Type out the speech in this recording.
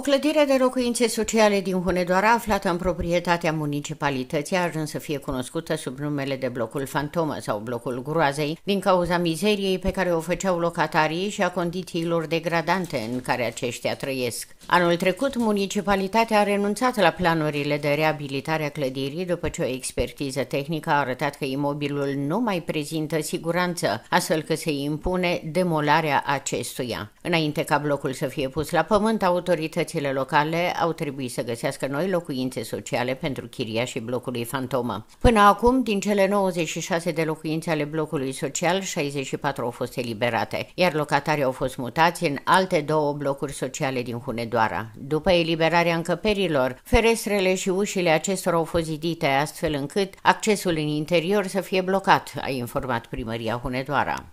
O clădire de locuințe sociale din Hunedoara, aflată în proprietatea municipalității, a ajuns să fie cunoscută sub numele de blocul Fantomă sau blocul Groazei, din cauza mizeriei pe care o făceau locatarii și a condițiilor degradante în care aceștia trăiesc. Anul trecut, municipalitatea a renunțat la planurile de reabilitare a clădirii după ce o expertiză tehnică a arătat că imobilul nu mai prezintă siguranță, astfel că se impune demolarea acestuia. Înainte ca blocul să fie pus la pământ, autoritățile autoritățile locale au trebuit să găsească noi locuințe sociale pentru și blocului Fantoma. Până acum, din cele 96 de locuințe ale blocului social, 64 au fost eliberate, iar locatarii au fost mutați în alte două blocuri sociale din Hunedoara. După eliberarea încăperilor, ferestrele și ușile acestora au fost zidite astfel încât accesul în interior să fie blocat, a informat primăria Hunedoara.